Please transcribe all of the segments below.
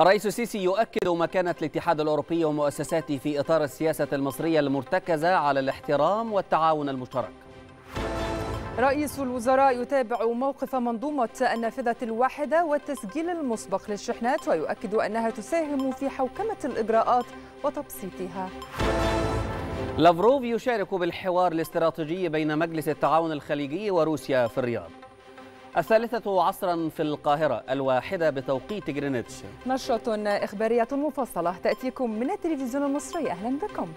الرئيس السيسي يؤكد مكانة الاتحاد الأوروبي ومؤسساته في إطار السياسة المصرية المرتكزة على الاحترام والتعاون المشترك رئيس الوزراء يتابع موقف منظومة النافذة الواحدة والتسجيل المسبق للشحنات ويؤكد أنها تساهم في حوكمة الإجراءات وتبسيطها لافروف يشارك بالحوار الاستراتيجي بين مجلس التعاون الخليجي وروسيا في الرياض الثالثة عصرا في القاهرة الواحدة بتوقيت جرينتش نشرة إخبارية مفصلة تأتيكم من التلفزيون المصري أهلا بكم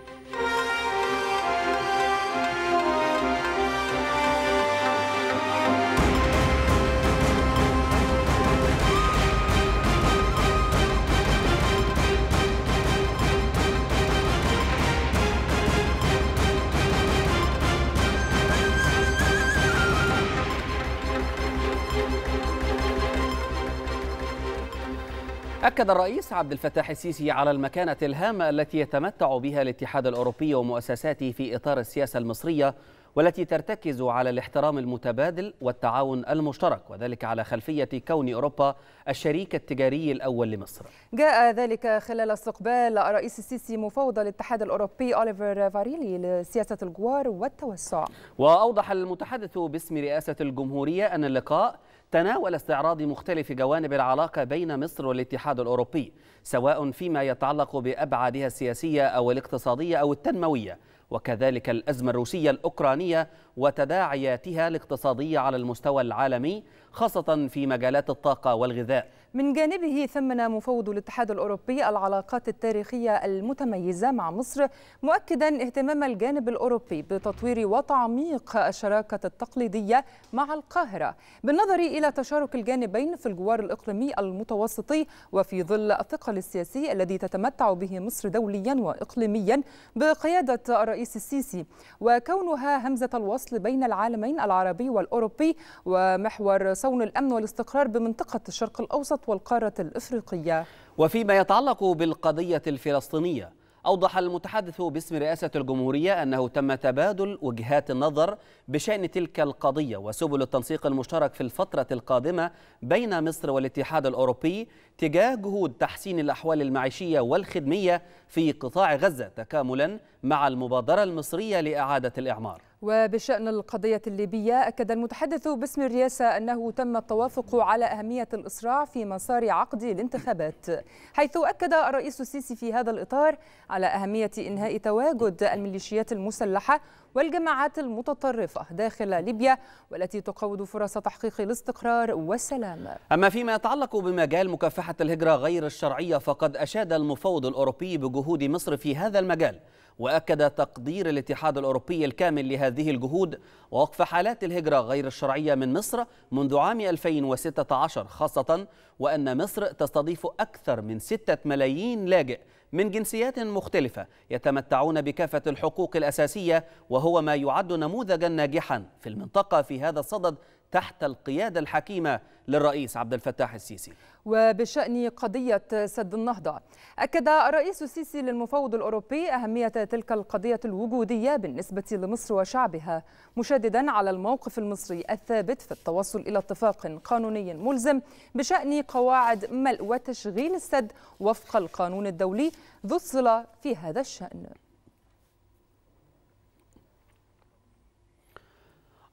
أكد الرئيس عبد الفتاح السيسي على المكانة الهامة التي يتمتع بها الاتحاد الأوروبي ومؤسساته في إطار السياسة المصرية والتي ترتكز على الاحترام المتبادل والتعاون المشترك وذلك على خلفية كون أوروبا الشريك التجاري الأول لمصر جاء ذلك خلال استقبال الرئيس السيسي مفوض الاتحاد الأوروبي أوليفر فاريلي لسياسة الجوار والتوسع وأوضح المتحدث باسم رئاسة الجمهورية أن اللقاء تناول استعراض مختلف جوانب العلاقة بين مصر والاتحاد الأوروبي سواء فيما يتعلق بأبعادها السياسية أو الاقتصادية أو التنموية وكذلك الأزمة الروسية الأوكرانية وتداعياتها الاقتصادية على المستوى العالمي خاصة في مجالات الطاقة والغذاء من جانبه ثمن مفوض الاتحاد الأوروبي العلاقات التاريخية المتميزة مع مصر مؤكدا اهتمام الجانب الأوروبي بتطوير وتعميق الشراكة التقليدية مع القاهرة بالنظر إلى تشارك الجانبين في الجوار الإقليمي المتوسطي وفي ظل الثقل السياسي الذي تتمتع به مصر دوليا وإقليميا بقيادة الرئيس الرئيس السيسي وكونها همزة الوصل بين العالمين العربي والأوروبي ومحور صون الأمن والاستقرار بمنطقة الشرق الأوسط والقارة الإفريقية وفيما يتعلق بالقضية الفلسطينية أوضح المتحدث باسم رئاسة الجمهورية أنه تم تبادل وجهات النظر بشأن تلك القضية وسبل التنسيق المشترك في الفترة القادمة بين مصر والاتحاد الأوروبي تجاه جهود تحسين الأحوال المعيشية والخدمية في قطاع غزة تكاملا مع المبادرة المصرية لإعادة الإعمار وبشأن القضية الليبية أكد المتحدث باسم الرئاسة أنه تم التوافق على أهمية الإسراع في مسار عقد الانتخابات حيث أكد الرئيس السيسي في هذا الإطار على أهمية إنهاء تواجد الميليشيات المسلحة والجماعات المتطرفة داخل ليبيا والتي تقوض فرص تحقيق الاستقرار والسلام أما فيما يتعلق بمجال مكافحة الهجرة غير الشرعية فقد أشاد المفوض الأوروبي بجهود مصر في هذا المجال واكد تقدير الاتحاد الاوروبي الكامل لهذه الجهود ووقف حالات الهجره غير الشرعيه من مصر منذ عام 2016 خاصه وان مصر تستضيف اكثر من 6 ملايين لاجئ من جنسيات مختلفة يتمتعون بكافة الحقوق الأساسية وهو ما يعد نموذجا ناجحا في المنطقة في هذا الصدد تحت القيادة الحكيمة للرئيس عبد الفتاح السيسي وبشأن قضية سد النهضة أكد الرئيس السيسي للمفوض الأوروبي أهمية تلك القضية الوجودية بالنسبة لمصر وشعبها مشددا على الموقف المصري الثابت في التوصل إلى اتفاق قانوني ملزم بشأن قواعد ملء وتشغيل السد وفق القانون الدولي ذو الصلة في هذا الشأن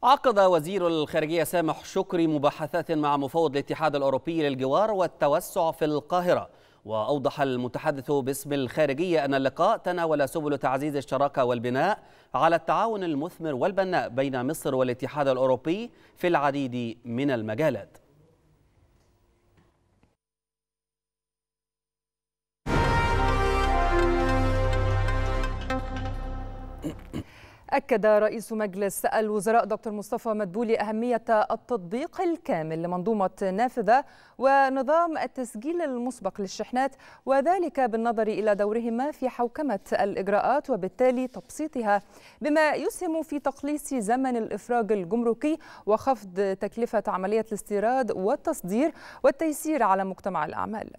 عقد وزير الخارجية سامح شكري مباحثات مع مفوض الاتحاد الأوروبي للجوار والتوسع في القاهرة وأوضح المتحدث باسم الخارجية أن اللقاء تناول سبل تعزيز الشراكة والبناء على التعاون المثمر والبناء بين مصر والاتحاد الأوروبي في العديد من المجالات أكد رئيس مجلس الوزراء دكتور مصطفى مدبولي أهمية التطبيق الكامل لمنظومة نافذة ونظام التسجيل المسبق للشحنات وذلك بالنظر إلى دورهما في حوكمة الإجراءات وبالتالي تبسيطها بما يسهم في تقليص زمن الإفراج الجمركي وخفض تكلفة عملية الاستيراد والتصدير والتيسير على مجتمع الأعمال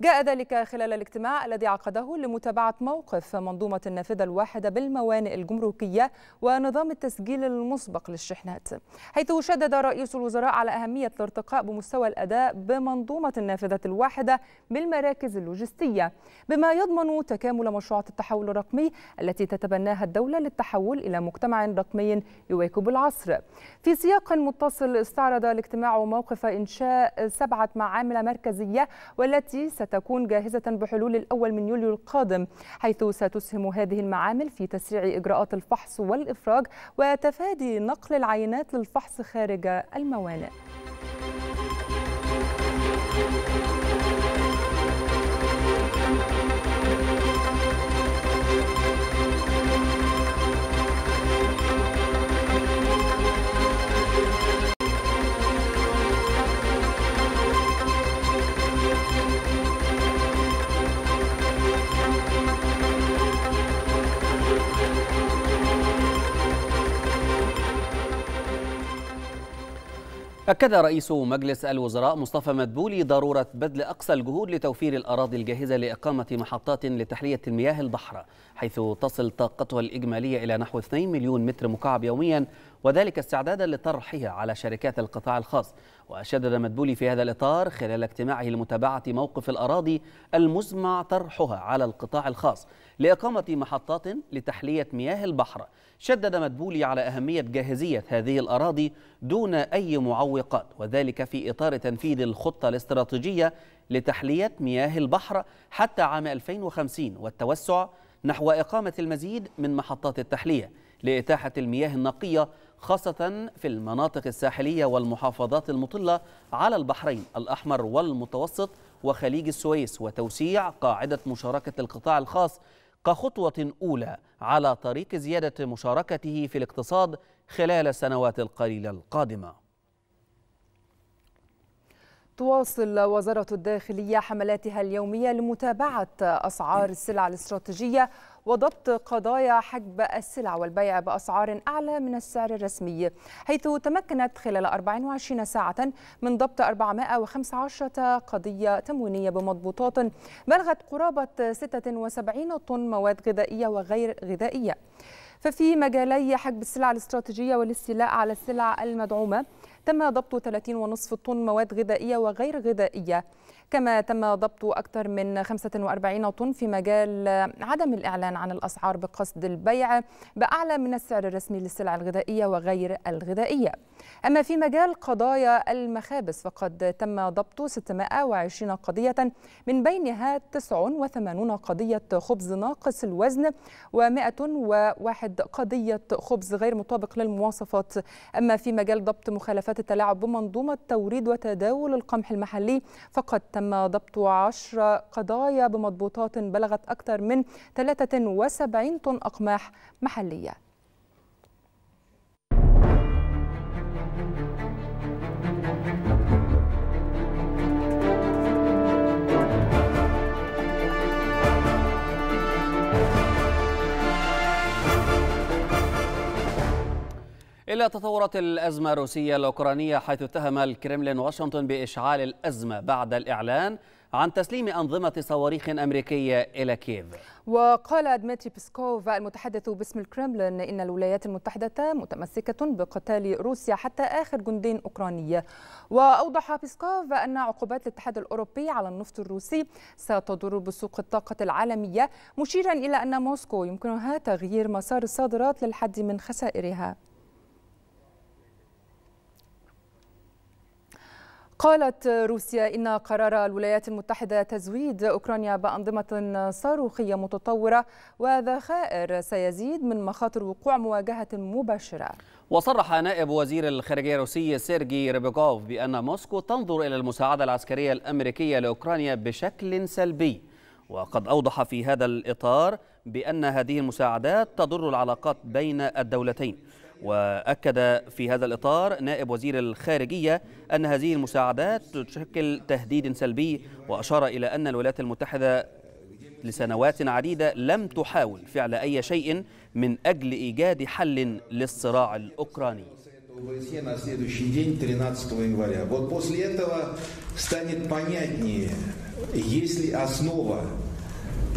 جاء ذلك خلال الاجتماع الذي عقده لمتابعة موقف منظومة النافذة الواحدة بالموانئ الجمركية ونظام التسجيل المسبق للشحنات حيث شدد رئيس الوزراء على أهمية الارتقاء بمستوى الأداء بمنظومة النافذة الواحدة بالمراكز اللوجستية بما يضمن تكامل مشروعات التحول الرقمي التي تتبناها الدولة للتحول إلى مجتمع رقمي يواكب العصر في سياق متصل استعرض الاجتماع موقف إنشاء سبعة معامل مركزية والتي ستكون جاهزة بحلول الأول من يوليو القادم حيث ستسهم هذه المعامل في تسريع إجراءات الفحص والإفراج وتفادي نقل العينات للفحص خارج الموانئ. أكد رئيس مجلس الوزراء مصطفى مدبولي ضرورة بذل أقصى الجهود لتوفير الأراضي الجاهزة لإقامة محطات لتحلية المياه البحر حيث تصل طاقتها الإجمالية إلى نحو 2 مليون متر مكعب يوميا وذلك استعدادا لطرحها على شركات القطاع الخاص وشدد مدبولي في هذا الإطار خلال اجتماعه لمتابعة موقف الأراضي المزمع طرحها على القطاع الخاص لإقامة محطات لتحلية مياه البحر شدد مدبولي على أهمية جاهزية هذه الأراضي دون أي معوقات وذلك في إطار تنفيذ الخطة الاستراتيجية لتحلية مياه البحر حتى عام 2050 والتوسع نحو إقامة المزيد من محطات التحلية لإتاحة المياه النقية خاصة في المناطق الساحلية والمحافظات المطلة على البحرين الأحمر والمتوسط وخليج السويس وتوسيع قاعدة مشاركة القطاع الخاص كخطوة أولى على طريق زيادة مشاركته في الاقتصاد خلال السنوات القليلة القادمة تواصل وزارة الداخلية حملاتها اليومية لمتابعة أسعار السلع الاستراتيجية وضبط قضايا حجب السلع والبيع بأسعار أعلى من السعر الرسمي حيث تمكنت خلال 24 ساعة من ضبط 415 قضية تموينية بمضبوطات بلغت قرابة 76 طن مواد غذائية وغير غذائية ففي مجالي حجب السلع الاستراتيجية والاستيلاء على السلع المدعومة تم ضبط 30.5 طن مواد غذائية وغير غذائية كما تم ضبط أكثر من 45 طن في مجال عدم الإعلان عن الأسعار بقصد البيع بأعلى من السعر الرسمي للسلع الغذائية وغير الغذائية أما في مجال قضايا المخابز فقد تم ضبط 620 قضية من بينها 89 قضية خبز ناقص الوزن و101 قضية خبز غير مطابق للمواصفات أما في مجال ضبط مخالفات التلاعب بمنظومة توريد وتداول القمح المحلي فقد تم تم ضبط 10 قضايا بمضبوطات بلغت أكثر من 73 طن أقماح محلية إلى تطورات الأزمة الروسية الأوكرانية حيث اتهم الكرملين واشنطن بإشعال الأزمة بعد الإعلان عن تسليم أنظمة صواريخ أمريكية إلى كييف وقال دميتري بيسكوف المتحدث باسم الكرملين إن الولايات المتحدة متمسكة بقتال روسيا حتى آخر جندي أوكراني وأوضح بيسكوف أن عقوبات الاتحاد الأوروبي على النفط الروسي ستضر بسوق الطاقة العالمية مشيرا إلى أن موسكو يمكنها تغيير مسار الصادرات للحد من خسائرها قالت روسيا إن قرار الولايات المتحدة تزويد أوكرانيا بأنظمة صاروخية متطورة وذخائر سيزيد من مخاطر وقوع مواجهة مباشرة وصرح نائب وزير الخارجية الروسي سيرجي ريبيكوف بأن موسكو تنظر إلى المساعدة العسكرية الأمريكية لأوكرانيا بشكل سلبي وقد أوضح في هذا الإطار بأن هذه المساعدات تضر العلاقات بين الدولتين وأكد في هذا الإطار نائب وزير الخارجية أن هذه المساعدات تشكل تهديد سلبي وأشار إلى أن الولايات المتحدة لسنوات عديدة لم تحاول فعل أي شيء من أجل إيجاد حل للصراع الأوكراني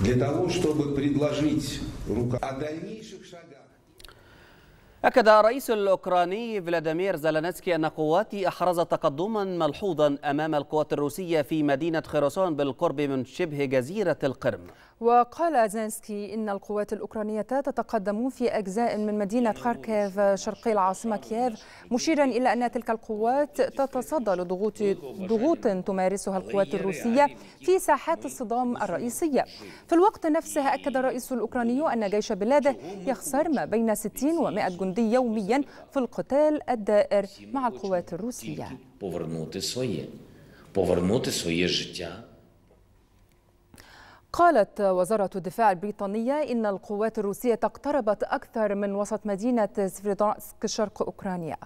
для того, чтобы предложить рука о дальнейших шагах. أكد الرئيس الأوكراني فلاديمير زلانسكي أن قواتي أحرزت تقدما ملحوظا أمام القوات الروسية في مدينة خرسون بالقرب من شبه جزيرة القرم وقال زينسكي إن القوات الأوكرانية تتقدم في أجزاء من مدينة خاركيف شرقي العاصمة كييف مشيرا إلى أن تلك القوات تتصدى لضغوط ضغوط تمارسها القوات الروسية في ساحات الصدام الرئيسية في الوقت نفسه أكد الرئيس الأوكراني أن جيش بلاده يخسر ما بين 60 و 100 جندي يوميا في القتال الدائر مع القوات الروسية قالت وزارة الدفاع البريطانية إن القوات الروسية اقتربت أكثر من وسط مدينة سفيردانسك شرق أوكرانيا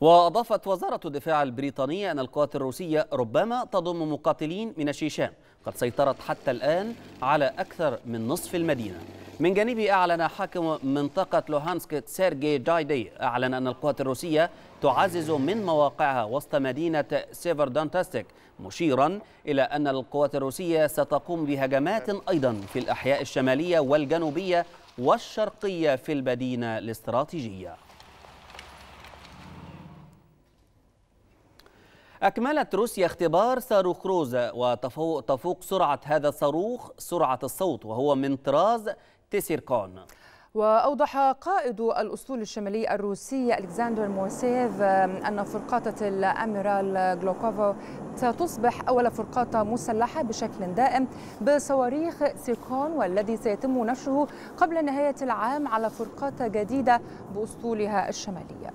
وأضافت وزارة الدفاع البريطانية أن القوات الروسية ربما تضم مقاتلين من الشيشان قد سيطرت حتى الآن على أكثر من نصف المدينة من جانبه أعلن حاكم منطقة لوهانسك سيرجي دايدي أعلن أن القوات الروسية تعزز من مواقعها وسط مدينة سيفردانتاستيك مشيرا إلى أن القوات الروسية ستقوم بهجمات أيضا في الأحياء الشمالية والجنوبية والشرقية في المدينة الاستراتيجية أكملت روسيا اختبار صاروخ روزا وتفوق تفوق سرعة هذا الصاروخ سرعة الصوت وهو من طراز تيسيركون وأوضح قائد الأسطول الشمالي الروسي ألكسندر موسيف أن فرقاطة الأميرال جلوكوفو ستصبح أول فرقاطة مسلحة بشكل دائم بصواريخ سيكون والذي سيتم نشره قبل نهاية العام على فرقاطة جديدة بأسطولها الشمالية.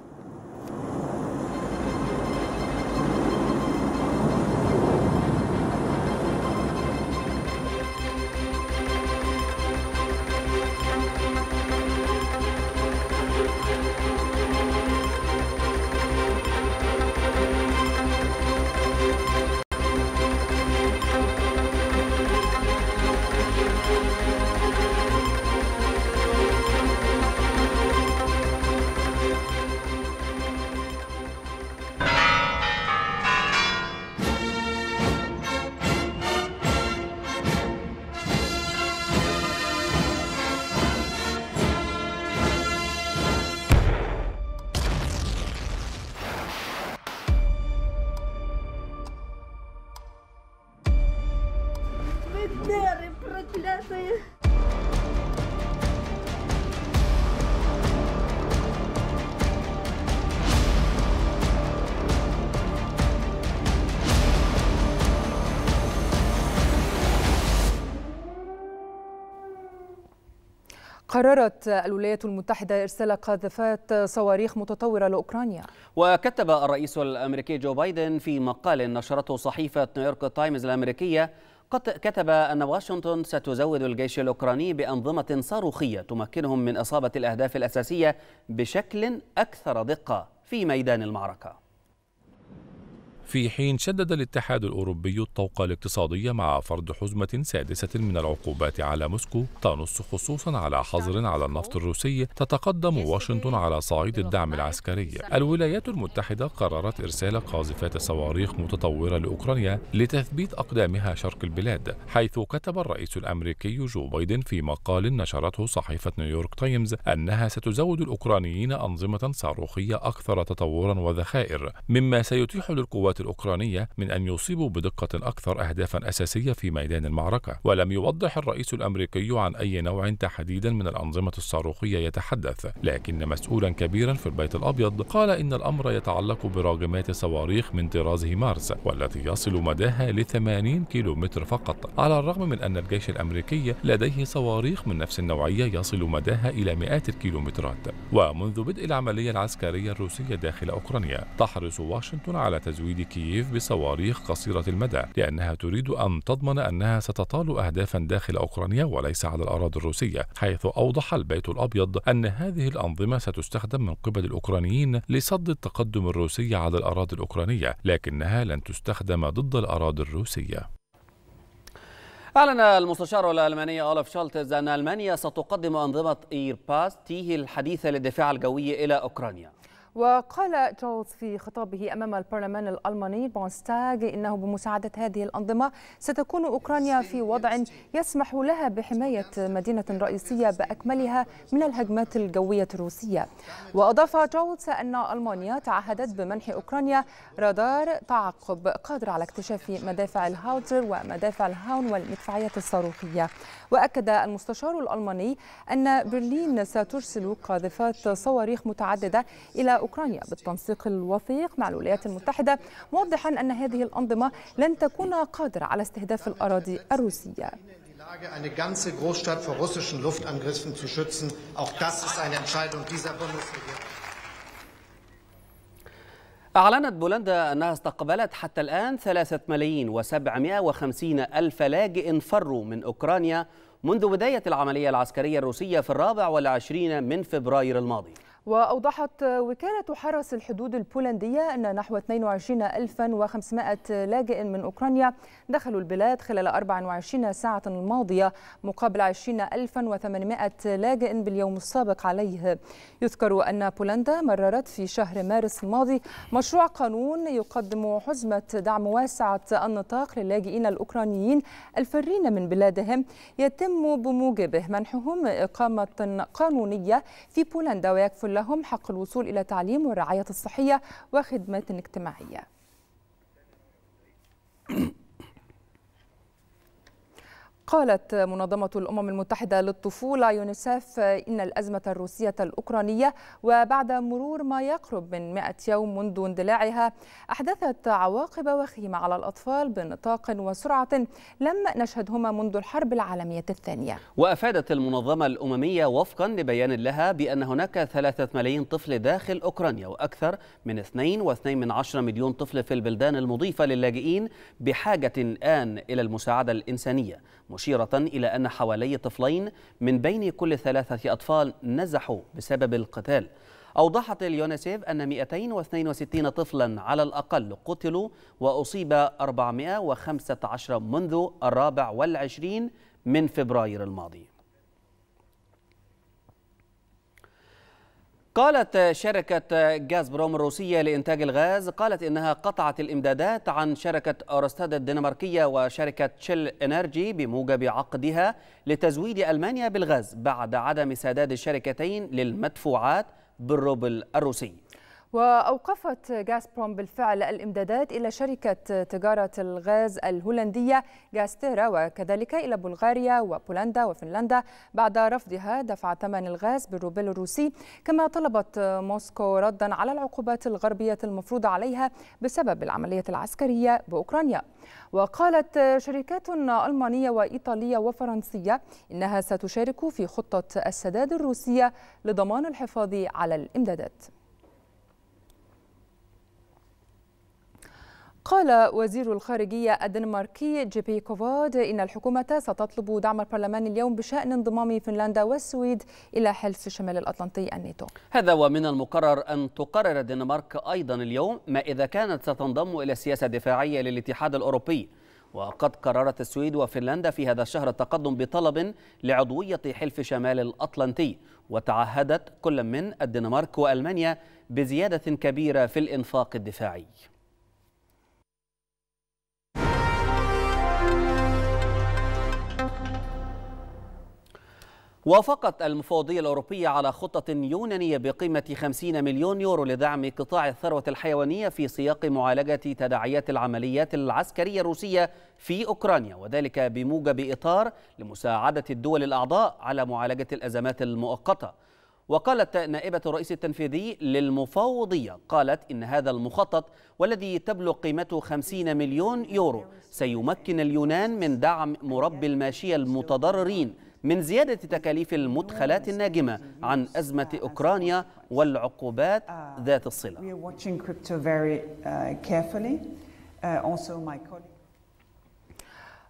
قررت الولايات المتحدة إرسال قاذفات صواريخ متطورة لأوكرانيا وكتب الرئيس الأمريكي جو بايدن في مقال نشرته صحيفة نيويورك تايمز الأمريكية كتب أن واشنطن ستزود الجيش الأوكراني بأنظمة صاروخية تمكنهم من إصابة الأهداف الأساسية بشكل أكثر دقة في ميدان المعركة في حين شدد الاتحاد الأوروبي الطوق الاقتصادي مع فرض حزمة سادسة من العقوبات على موسكو تنص خصوصا على حظر على النفط الروسي تتقدم واشنطن على صعيد الدعم العسكري الولايات المتحدة قررت إرسال قاذفات صواريخ متطورة لأوكرانيا لتثبيت أقدامها شرق البلاد حيث كتب الرئيس الأمريكي جو بايدن في مقال نشرته صحيفة نيويورك تايمز أنها ستزود الأوكرانيين أنظمة صاروخية أكثر تطورا وذخائر مما سيتيح للقوات الأوكرانية من أن يصيبوا بدقة أكثر أهدافا أساسية في ميدان المعركة ولم يوضح الرئيس الأمريكي عن أي نوع تحديدا من الأنظمة الصاروخية يتحدث لكن مسؤولا كبيرا في البيت الأبيض قال إن الأمر يتعلق براجمات صواريخ من طراز مارس والتي يصل مداها ل 80 متر فقط على الرغم من أن الجيش الأمريكي لديه صواريخ من نفس النوعية يصل مداها إلى مئات الكيلومترات ومنذ بدء العملية العسكرية الروسية داخل أوكرانيا تحرص واشنطن على تزويد كييف بصواريخ قصيرة المدى لأنها تريد أن تضمن أنها ستطال أهدافا داخل أوكرانيا وليس على الأراضي الروسية حيث أوضح البيت الأبيض أن هذه الأنظمة ستستخدم من قبل الأوكرانيين لصد التقدم الروسي على الأراضي الأوكرانية لكنها لن تستخدم ضد الأراضي الروسية أعلن المستشار الألماني أولف شالتز أن ألمانيا ستقدم أنظمة إيرباس تيه الحديثة للدفاع الجوي إلى أوكرانيا وقال تشولز في خطابه أمام البرلمان الألماني بونستاغ إنه بمساعدة هذه الأنظمة ستكون أوكرانيا في وضع يسمح لها بحماية مدينة رئيسية بأكملها من الهجمات الجوية الروسية وأضاف تشولز أن ألمانيا تعهدت بمنح أوكرانيا رادار تعقب قادر على اكتشاف مدافع الهاوتر ومدافع الهاون والمدفعيات الصاروخية وأكد المستشار الألماني أن برلين سترسل قاذفات صواريخ متعددة إلى أوكرانيا بالتنسيق الوثيق مع الولايات المتحدة موضحا أن هذه الأنظمة لن تكون قادرة على استهداف الأراضي الروسية eine ganze Großstadt vor russischen Luftangriffen zu schützen. Auch das ist eine Entscheidung dieser Bundesregierung. أعلنت بولندا أنها استقبلت حتى الآن ثلاثة ملايين وسبعمائة وخمسين ألف لاجئ فروا من أوكرانيا منذ بداية العملية العسكرية الروسية في الرابع والعشرين من فبراير الماضي وأوضحت وكالة حرس الحدود البولندية أن نحو 22500 لاجئ من أوكرانيا دخلوا البلاد خلال 24 ساعة الماضية مقابل 20800 لاجئ باليوم السابق عليه يذكر أن بولندا مررت في شهر مارس الماضي مشروع قانون يقدم حزمة دعم واسعة النطاق للاجئين الأوكرانيين الفارين من بلادهم يتم بموجبه منحهم إقامة قانونية في بولندا ويكفل لهم حق الوصول إلى تعليم والرعاية الصحية وخدمات اجتماعية قالت منظمة الأمم المتحدة للطفولة يونيسف إن الأزمة الروسية الأوكرانية وبعد مرور ما يقرب من 100 يوم منذ اندلاعها أحدثت عواقب وخيمة على الأطفال بنطاق وسرعة لم نشهدهما منذ الحرب العالمية الثانية وأفادت المنظمة الأممية وفقا لبيان لها بأن هناك 3 ملايين طفل داخل أوكرانيا وأكثر من 2.2 من 10 مليون طفل في البلدان المضيفة للاجئين بحاجة الآن إلى المساعدة الإنسانية مشيرة إلى أن حوالي طفلين من بين كل ثلاثة أطفال نزحوا بسبب القتال أوضحت اليونسيف أن 262 طفلا على الأقل قتلوا وأصيب 415 منذ الرابع والعشرين من فبراير الماضي قالت شركة بروم الروسية لإنتاج الغاز قالت إنها قطعت الإمدادات عن شركة أورستاد الدنماركية وشركة تشيل إنرجي بموجب عقدها لتزويد ألمانيا بالغاز بعد عدم سداد الشركتين للمدفوعات بالروبل الروسي وأوقفت غازبروم بالفعل الإمدادات إلى شركة تجارة الغاز الهولندية غاستيرا وكذلك إلى بلغاريا وبولندا وفنلندا بعد رفضها دفع ثمن الغاز بالروبل الروسي كما طلبت موسكو ردا على العقوبات الغربية المفروضة عليها بسبب العملية العسكرية بأوكرانيا وقالت شركات ألمانية وإيطالية وفرنسية إنها ستشارك في خطة السداد الروسية لضمان الحفاظ على الإمدادات قال وزير الخارجية الدنماركي جي بي كوفاد إن الحكومة ستطلب دعم البرلمان اليوم بشأن انضمام فنلندا والسويد إلى حلف شمال الأطلنطي الناتو هذا ومن المقرر أن تقرر الدنمارك أيضا اليوم ما إذا كانت ستنضم إلى سياسة دفاعية للاتحاد الأوروبي وقد قررت السويد وفنلندا في هذا الشهر التقدم بطلب لعضوية حلف شمال الأطلنطي وتعهدت كل من الدنمارك وألمانيا بزيادة كبيرة في الإنفاق الدفاعي وافقت المفوضية الأوروبية على خطة يونانية بقيمة 50 مليون يورو لدعم قطاع الثروة الحيوانية في سياق معالجة تداعيات العمليات العسكرية الروسية في أوكرانيا وذلك بموجب إطار لمساعدة الدول الأعضاء على معالجة الأزمات المؤقتة وقالت نائبة الرئيس التنفيذي للمفوضية قالت إن هذا المخطط والذي تبلغ قيمته 50 مليون يورو سيمكن اليونان من دعم مربي الماشية المتضررين من زيادة تكاليف المدخلات الناجمة عن أزمة أوكرانيا والعقوبات ذات الصلة.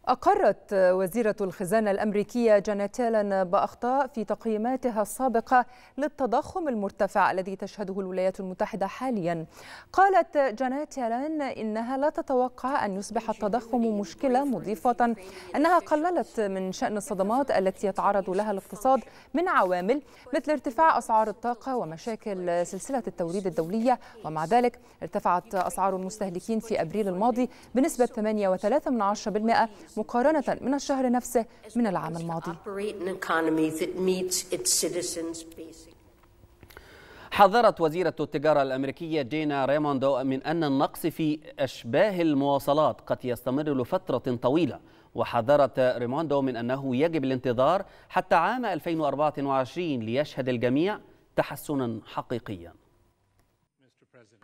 أقرت وزيرة الخزانة الأمريكية جانيت يلن بأخطاء في تقييماتها السابقة للتضخم المرتفع الذي تشهده الولايات المتحدة حاليا قالت جانيت يلن إنها لا تتوقع أن يصبح التضخم مشكلة مضيفة أنها قللت من شأن الصدمات التي يتعرض لها الاقتصاد من عوامل مثل ارتفاع أسعار الطاقة ومشاكل سلسلة التوريد الدولية ومع ذلك ارتفعت أسعار المستهلكين في أبريل الماضي بنسبة 8.3% مقارنة من الشهر نفسه من العام الماضي حذرت وزيرة التجارة الأمريكية جينا ريموندو من أن النقص في أشباه المواصلات قد يستمر لفترة طويلة وحذرت ريموندو من أنه يجب الانتظار حتى عام 2024 ليشهد الجميع تحسنا حقيقيا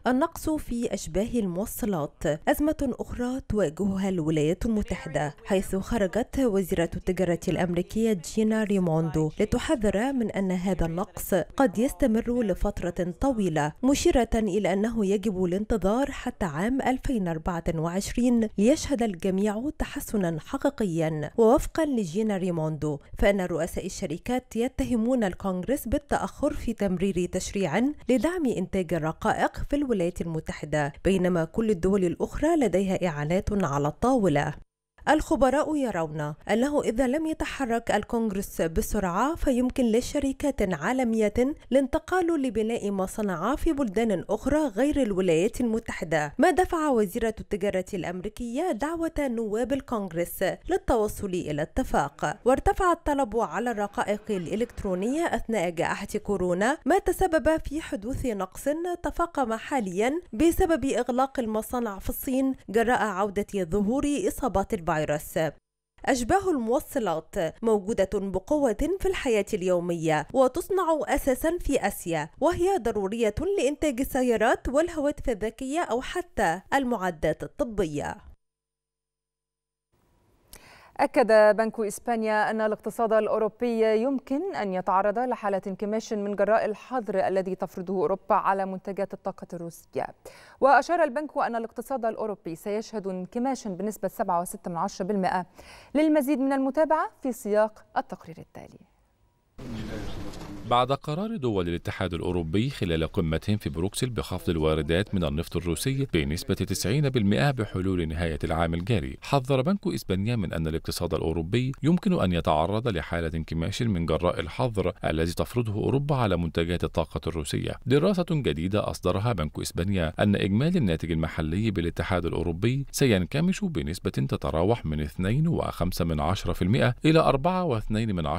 النقص في أشباه الموصلات أزمة أخرى تواجهها الولايات المتحدة حيث خرجت وزيرة التجارة الأمريكية جينا ريموندو لتحذر من أن هذا النقص قد يستمر لفترة طويلة مشيرة إلى أنه يجب الانتظار حتى عام 2024 ليشهد الجميع تحسنا حقيقيا ووفقا لجينا ريموندو فإن رؤساء الشركات يتهمون الكونغرس بالتأخر في تمرير تشريع لدعم إنتاج الرقائق في الولايات الولايات المتحدة بينما كل الدول الأخرى لديها إعانات على الطاولة الخبراء يرون أنه إذا لم يتحرك الكونغرس بسرعة فيمكن لشركات عالمية الانتقال لبناء مصانع في بلدان أخرى غير الولايات المتحدة ما دفع وزيرة التجارة الأمريكية دعوة نواب الكونغرس للتوصل إلى اتفاق وارتفع الطلب على الرقائق الإلكترونية أثناء جائحة كورونا ما تسبب في حدوث نقص تفاقم حاليا بسبب إغلاق المصانع في الصين جراء عودة ظهور إصابات البشر الفيروس أشباه الموصلات موجودة بقوة في الحياة اليومية وتصنع أساسا في آسيا وهي ضرورية لإنتاج السيارات والهواتف الذكية أو حتى المعدات الطبية أكد بنك إسبانيا أن الاقتصاد الأوروبي يمكن أن يتعرض لحالة انكماش من جراء الحظر الذي تفرضه أوروبا على منتجات الطاقة الروسية وأشار البنك أن الاقتصاد الأوروبي سيشهد انكماشا بنسبة 7.6% للمزيد من المتابعة في سياق التقرير التالي بعد قرار دول الاتحاد الأوروبي خلال قمتهم في بروكسل بخفض الواردات من النفط الروسي بنسبة 90% بحلول نهاية العام الجاري حذر بنك إسبانيا من أن الاقتصاد الأوروبي يمكن أن يتعرض لحالة انكماش من جراء الحظر الذي تفرضه أوروبا على منتجات الطاقة الروسية دراسة جديدة أصدرها بنك إسبانيا أن إجمالي الناتج المحلي بالاتحاد الأوروبي سينكمش بنسبة تتراوح من 2.5% إلى 4.2%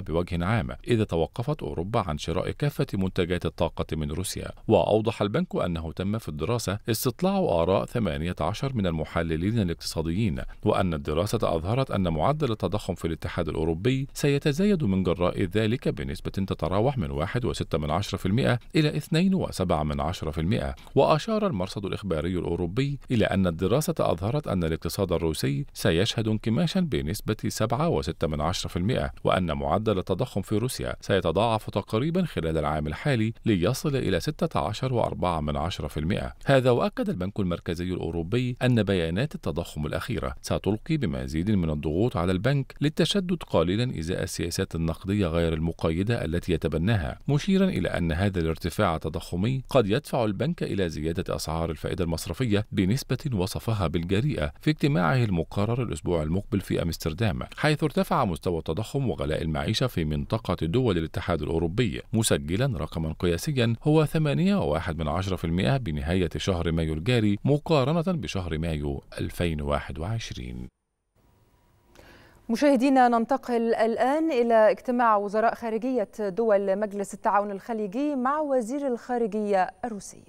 بوجه عام إذا توقفت أوروبا عن شراء كافة منتجات الطاقة من روسيا وأوضح البنك أنه تم في الدراسة استطلاع آراء 18 من المحللين الاقتصاديين وأن الدراسة أظهرت أن معدل التضخم في الاتحاد الأوروبي سيتزايد من جراء ذلك بنسبة تتراوح من 1.6% إلى 2.7% وأشار المرصد الإخباري الأوروبي إلى أن الدراسة أظهرت أن الاقتصاد الروسي سيشهد انكماشا بنسبة 7.6% وأن معدل التضخم في روسيا سيتضاعف تضاعف تقريبا خلال العام الحالي ليصل إلى 16.4% هذا وأكد البنك المركزي الأوروبي أن بيانات التضخم الأخيرة ستلقي بمزيد من الضغوط على البنك للتشدد قليلا إزاء السياسات النقدية غير المقيدة التي يتبناها مشيرا إلى أن هذا الارتفاع التضخمي قد يدفع البنك إلى زيادة أسعار الفائدة المصرفية بنسبة وصفها بالجريئة في اجتماعه المقرر الأسبوع المقبل في أمستردام حيث ارتفع مستوى التضخم وغلاء المعيشة في منطقة دول الاتحاد الاتحاد الأوروبي مسجلا رقما قياسيا هو 8.1% بنهاية شهر مايو الجاري مقارنة بشهر مايو 2021 مشاهدينا ننتقل الآن إلى اجتماع وزراء خارجية دول مجلس التعاون الخليجي مع وزير الخارجية الروسي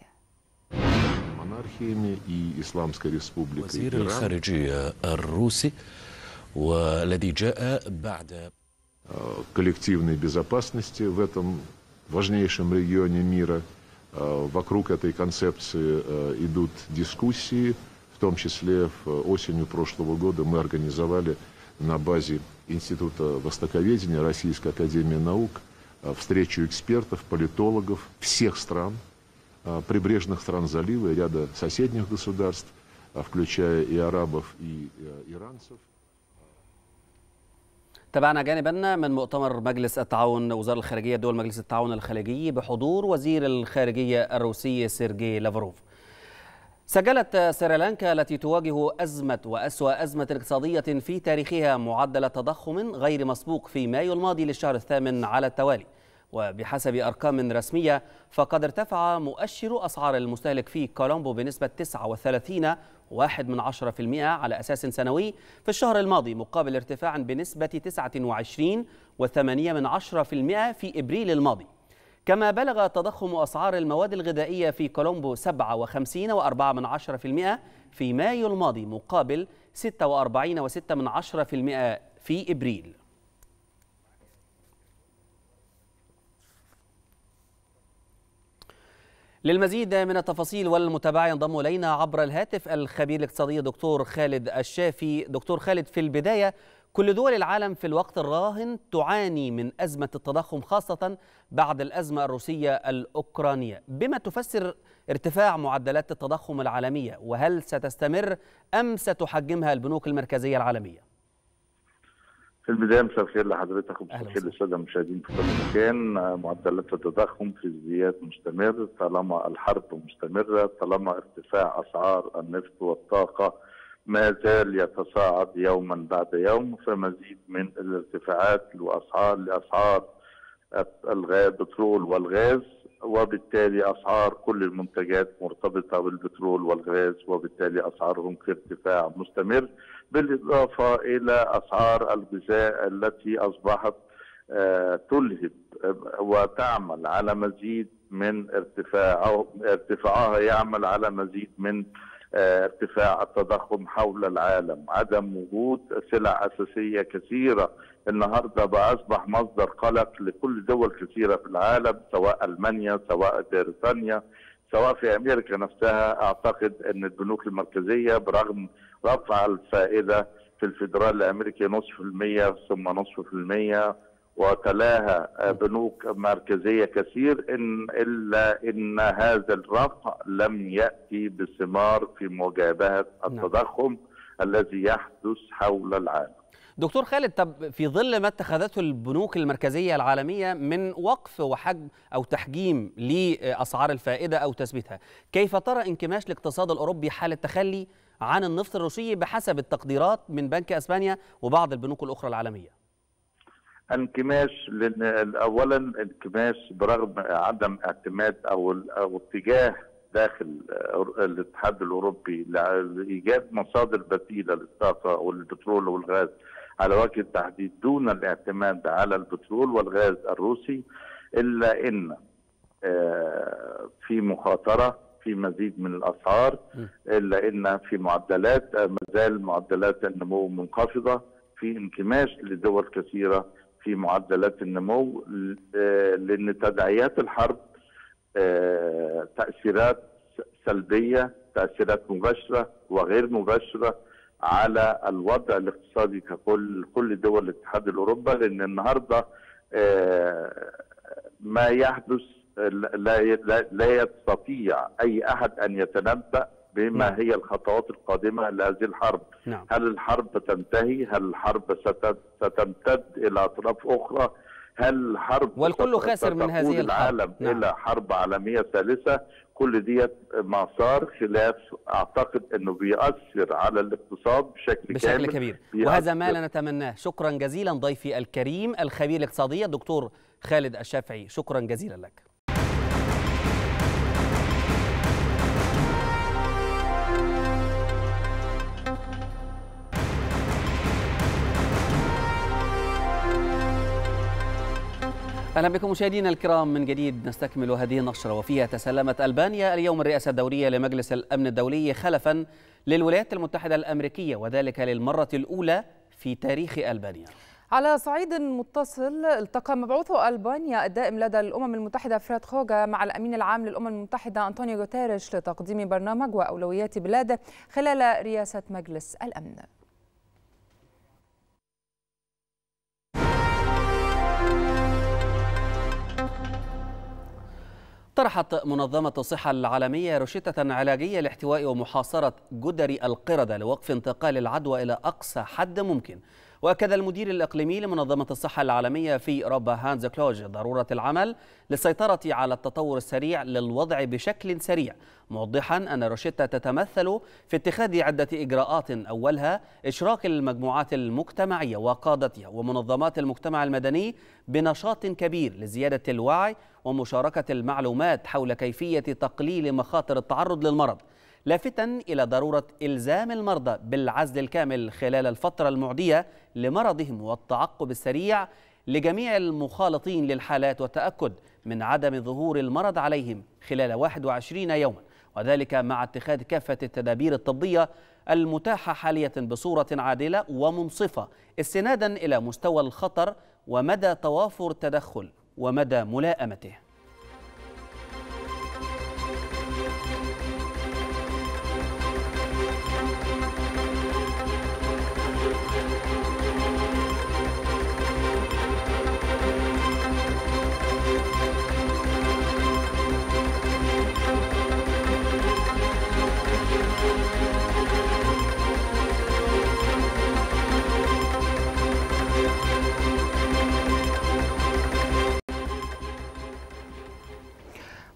وزير الخارجية الروسي والذي جاء بعد Э, коллективной безопасности в этом важнейшем регионе мира. Э, вокруг этой концепции э, идут дискуссии, в том числе осенью прошлого года мы организовали на базе Института Востоковедения Российской Академии Наук встречу экспертов, политологов всех стран, прибрежных стран залива и ряда соседних государств, включая и арабов, и иранцев. تابعنا جانبا من مؤتمر مجلس التعاون وزارة الخارجية دول مجلس التعاون الخليجي بحضور وزير الخارجية الروسي سيرجي لافروف سجلت سريلانكا التي تواجه أزمة وأسوأ أزمة اقتصادية في تاريخها معدل تضخم غير مسبوق في مايو الماضي للشهر الثامن على التوالي وبحسب أرقام رسمية فقد ارتفع مؤشر أسعار المستهلك في كولومبو بنسبة واحد من عشرة في المئة على أساس سنوي في الشهر الماضي مقابل ارتفاع بنسبة وعشرين وثمانية من عشرة في المئة في إبريل الماضي كما بلغ تضخم أسعار المواد الغذائية في كولومبو وخمسين وأربعة من عشرة في المئة في مايو الماضي مقابل وأربعين وستة من عشرة في المئة في إبريل للمزيد من التفاصيل والمتابعة ينضم إلينا عبر الهاتف الخبير الاقتصادي دكتور خالد الشافي دكتور خالد في البداية كل دول العالم في الوقت الراهن تعاني من أزمة التضخم خاصة بعد الأزمة الروسية الأوكرانية بما تفسر ارتفاع معدلات التضخم العالمية وهل ستستمر أم ستحجمها البنوك المركزية العالمية؟ في البداية مساء الخير لحضرتك ومساء الخير للسادة المشاهدين في كل مكان معدلات التضخم في ازدياد مستمر طالما الحرب مستمرة طالما ارتفاع أسعار النفط والطاقة ما زال يتصاعد يوما بعد يوم فمزيد من الارتفاعات لأسعار لأسعار البترول والغاز وبالتالي أسعار كل المنتجات مرتبطة بالبترول والغاز وبالتالي أسعارهم في ارتفاع مستمر بالاضافه الى اسعار الغذاء التي اصبحت آه، تلهب آه، وتعمل على مزيد من ارتفاع أو ارتفاعها يعمل على مزيد من آه، ارتفاع التضخم حول العالم عدم وجود سلع أساسية كثيرة النهاردة بقى أصبح مصدر قلق لكل دول كثيرة في العالم سواء ألمانيا سواء بريطانيا سواء في أمريكا نفسها أعتقد أن البنوك المركزية برغم رفع الفائدة في الفيدرال الأمريكي نصف المية ثم نصف المية وتلاها بنوك مركزية كثير إن إلا إن هذا الرفع لم يأتي بثمار في مجابهة نعم. التضخم نعم. الذي يحدث حول العالم دكتور خالد طب في ظل ما اتخذته البنوك المركزية العالمية من وقف وحجم أو تحجيم لأسعار الفائدة أو تثبيتها كيف ترى انكماش الاقتصاد الأوروبي حال التخلي عن النفط الروسي بحسب التقديرات من بنك اسبانيا وبعض البنوك الاخرى العالميه انكماش اولا انكماش برغم عدم اعتماد او او اتجاه داخل الاتحاد الاوروبي لايجاد مصادر بديله للطاقه والبترول والغاز على وجه التحديد دون الاعتماد على البترول والغاز الروسي الا ان آه، في مخاطره في مزيد من الاسعار الا ان في معدلات ما زال معدلات النمو منخفضه في انكماش لدول كثيره في معدلات النمو لان تداعيات الحرب آه، تاثيرات سلبيه تاثيرات مباشره وغير مباشره على الوضع الاقتصادي ككل كل دول الاتحاد الاوروبي لان النهارده آه، ما يحدث لا لا يستطيع اي احد ان يتنبا بما نعم. هي الخطوات القادمه لهذه الحرب نعم. هل الحرب تنتهي هل الحرب ستمتد الى اطراف اخرى هل الحرب والكل خاسر من هذه الحرب العالم نعم. الى حرب عالميه ثالثه كل ديت مسار خلاف اعتقد انه بيأثر على الاقتصاد بشكل, بشكل كامل كبير بيأثر. وهذا ما لا نتمناه شكرا جزيلا ضيفي الكريم الخبير الاقتصادي الدكتور خالد الشافعي شكرا جزيلا لك اهلا بكم مشاهدينا الكرام من جديد نستكمل هذه النشره وفيها تسلمت البانيا اليوم الرئاسه الدوريه لمجلس الامن الدولي خلفا للولايات المتحده الامريكيه وذلك للمره الاولى في تاريخ البانيا. على صعيد متصل التقى مبعوث البانيا الدائم لدى الامم المتحده فريد خوجا مع الامين العام للامم المتحده انطونيو غوتيريش لتقديم برنامج واولويات بلاده خلال رئاسه مجلس الامن. طرحت منظمة الصحة العالمية روشتة علاجية لاحتواء ومحاصرة جدري القردة لوقف انتقال العدوى إلى أقصى حد ممكن وأكد المدير الإقليمي لمنظمة الصحة العالمية في أوروبا هانز كلوج ضرورة العمل للسيطرة على التطور السريع للوضع بشكل سريع موضحا أن روشيتا تتمثل في اتخاذ عدة إجراءات أولها إشراك المجموعات المجتمعية وقادتها ومنظمات المجتمع المدني بنشاط كبير لزيادة الوعي ومشاركة المعلومات حول كيفية تقليل مخاطر التعرض للمرض لافتا إلى ضرورة إلزام المرضى بالعزل الكامل خلال الفترة المعدية لمرضهم والتعقب السريع لجميع المخالطين للحالات والتأكد من عدم ظهور المرض عليهم خلال 21 يوما وذلك مع اتخاذ كافة التدابير الطبية المتاحة حالية بصورة عادلة ومنصفة استنادا إلى مستوى الخطر ومدى توافر التدخل ومدى ملائمته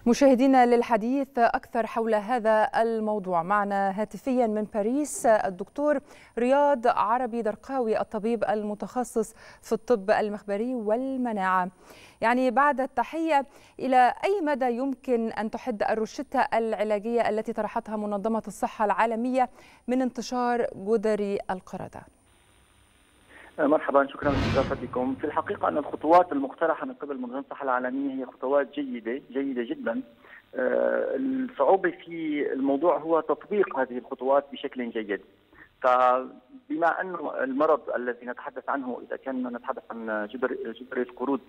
مشاهدينا للحديث أكثر حول هذا الموضوع معنا هاتفيا من باريس الدكتور رياض عربي درقاوي الطبيب المتخصص في الطب المخبري والمناعة يعني بعد التحية إلى أي مدى يمكن أن تحد الروشتة العلاجية التي طرحتها منظمة الصحة العالمية من انتشار جدري القردة؟ مرحبا شكرا لاستضافتكم في الحقيقة أن الخطوات المقترحة من قبل منظمة الصحة العالمية هي خطوات جيدة جيدة جدا آه، الصعوبة في الموضوع هو تطبيق هذه الخطوات بشكل جيد فبما أن المرض الذي نتحدث عنه إذا كان نتحدث عن جبر جبر القرود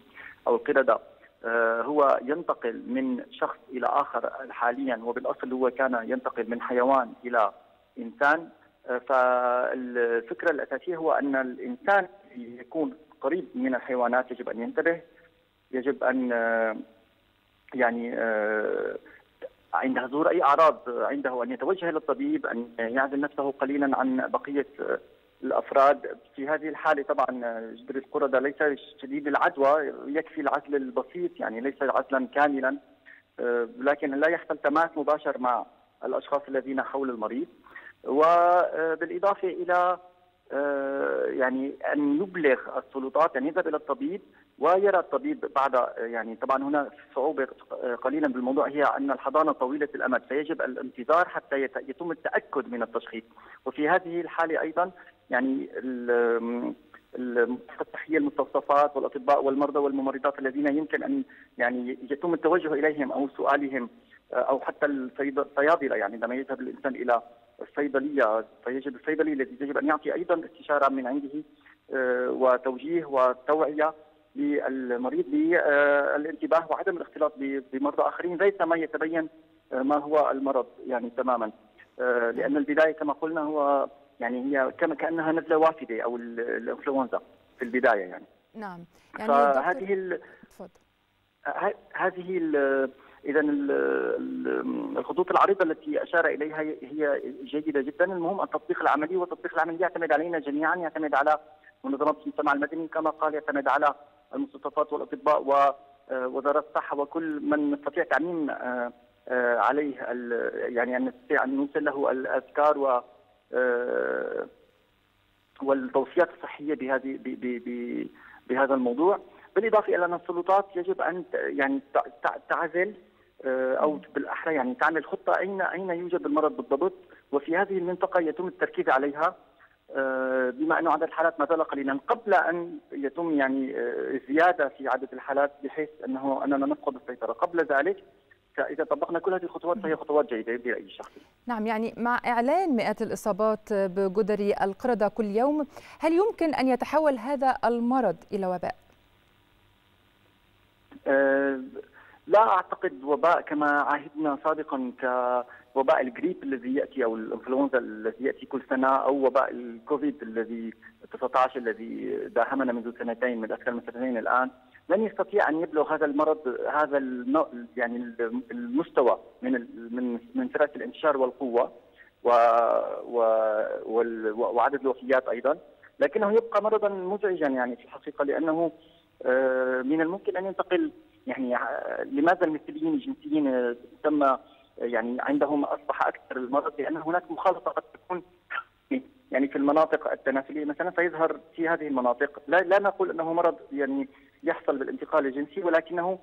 أو القردة آه، هو ينتقل من شخص إلى آخر حاليا وبالأصل هو كان ينتقل من حيوان إلى إنسان فالفكره الاساسيه هو ان الانسان يكون قريب من الحيوانات يجب ان ينتبه يجب ان آه، يعني آه، عند ظهور اي اعراض عنده ان يتوجه للطبيب ان يعزل نفسه قليلا عن بقيه آه، الافراد في هذه الحاله طبعا جدر القردة ليس شديد العدوى يكفي العزل البسيط يعني ليس عزلا كاملا لكن لا يحصل تماس مباشر مع الاشخاص الذين حول المريض وبالاضافه الى آه، يعني ان يبلغ السلطات ان يعني يذهب الى الطبيب ويرى الطبيب بعد يعني طبعا هنا صعوبه قليلا بالموضوع هي ان الحضانه طويله الامد فيجب الانتظار حتى يتم التاكد من التشخيص وفي هذه الحاله ايضا يعني الصحيه المستوصفات والاطباء والمرضى والممرضات الذين يمكن ان يعني يتم التوجه اليهم او سؤالهم آه، او حتى الصيادله يعني عندما يذهب الانسان الى الصيدليه فيجب الصيدلي الذي يجب ان يعطي ايضا استشاره من عنده آه، وتوجيه وتوعيه للمريض بالانتباه آه، وعدم الاختلاط بمرضى اخرين ليس ما يتبين آه، ما هو المرض يعني تماما لان البدايه كما قلنا هو يعني هي كما كانها نزله وافده او الانفلونزا في البدايه يعني نعم يعني فهذه ال... هذه ال... اذا الخطوط العريضه التي اشار اليها هي جيده جدا المهم التطبيق العملي والتطبيق العملي يعتمد علينا جميعا يعتمد على منظمات المجتمع المدني كما قال يعتمد على المستوصفات والاطباء ووزاره الصحه وكل من نستطيع تعميم آه، آه، عليه يعني ان نستطيع ان نوصل له الاذكار و آه، والتوصيات الصحيه بهذه بهذا الموضوع بالاضافه الى ان السلطات يجب ان يعني تعزل آه، او بالاحرى يعني تعمل خطه اين اين يوجد المرض بالضبط وفي هذه المنطقه يتم التركيز عليها آه، بما انه عدد الحالات ما زال قليلا قبل ان يتم يعني آه، زياده في عدد الحالات بحيث انه اننا نفقد السيطره قبل ذلك فاذا طبقنا كل هذه الخطوات فهي خطوات جيده برايي الشخصي. نعم يعني مع اعلان مئات الاصابات بجدري القرده كل يوم، هل يمكن ان يتحول هذا المرض الى وباء؟ لا اعتقد وباء كما عهدنا سابقا كوباء الجريب الذي ياتي او الانفلونزا الذي ياتي كل سنه او وباء الكوفيد الذي 19 الذي داهمنا منذ سنتين من اكثر من سنتين الان لن يستطيع ان يبلغ هذا المرض هذا يعني المستوى من من من سرعه الانتشار والقوه و, و, وعدد الوفيات ايضا لكنه يبقى مرضا مزعجا يعني في الحقيقه لانه آه، من الممكن ان ينتقل يعني آه، لماذا المثليين الجنسيين آه، تم آه، يعني عندهم اصبح اكثر المرض لان هناك مخالطه قد تكون يعني في المناطق التناسليه مثلا فيظهر في هذه المناطق لا, لا نقول انه مرض يعني يحصل بالانتقال الجنسي ولكنه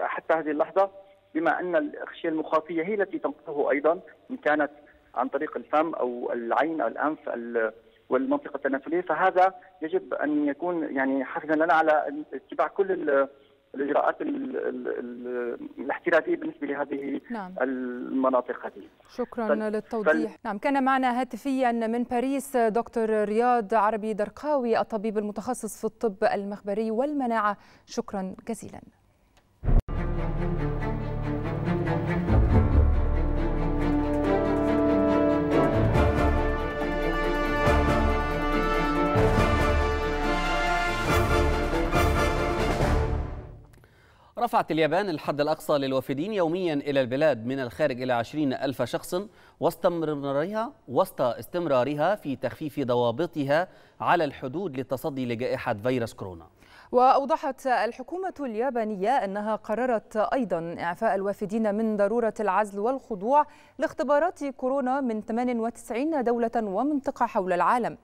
حتى هذه اللحظه بما ان الاغشيه المخاطيه هي التي تنقله ايضا ان كانت عن طريق الفم او العين او الانف والمنطقه التناسليه فهذا يجب ان يكون يعني حافزا لنا على اتباع كل الاجراءات الاحترازيه بالنسبه لهذه نعم. المناطق هذه شكرا فل... للتوضيح فل... نعم كان معنا هاتفيا من باريس دكتور رياض عربي درقاوي الطبيب المتخصص في الطب المخبري والمناعه شكرا جزيلا رفعت اليابان الحد الأقصى للوافدين يوميا إلى البلاد من الخارج إلى 20 ألف شخص واستمرارها وسط استمرارها في تخفيف ضوابطها على الحدود للتصدي لجائحة فيروس كورونا وأوضحت الحكومة اليابانية أنها قررت أيضا إعفاء الوافدين من ضرورة العزل والخضوع لاختبارات كورونا من 98 دولة ومنطقة حول العالم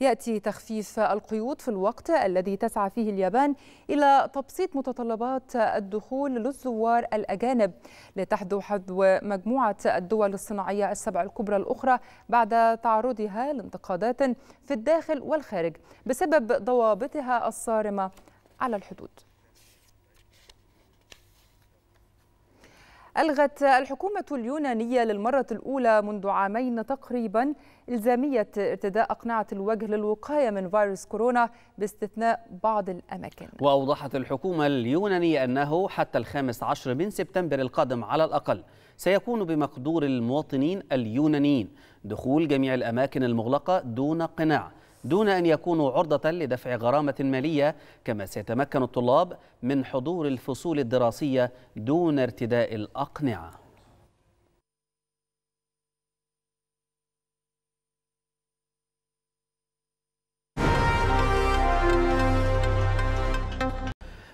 يأتي تخفيف القيود في الوقت الذي تسعى فيه اليابان إلى تبسيط متطلبات الدخول للزوار الأجانب لتحذو حذو مجموعة الدول الصناعية السبع الكبرى الأخرى بعد تعرضها لانتقادات في الداخل والخارج بسبب ضوابطها الصارمة على الحدود ألغت الحكومة اليونانية للمرة الأولى منذ عامين تقريبا إلزامية ارتداء أقنعة الوجه للوقاية من فيروس كورونا باستثناء بعض الأماكن وأوضحت الحكومة اليونانية أنه حتى الخامس عشر من سبتمبر القادم على الأقل سيكون بمقدور المواطنين اليونانيين دخول جميع الأماكن المغلقة دون قناع دون أن يكونوا عرضة لدفع غرامة مالية كما سيتمكن الطلاب من حضور الفصول الدراسية دون ارتداء الأقنعة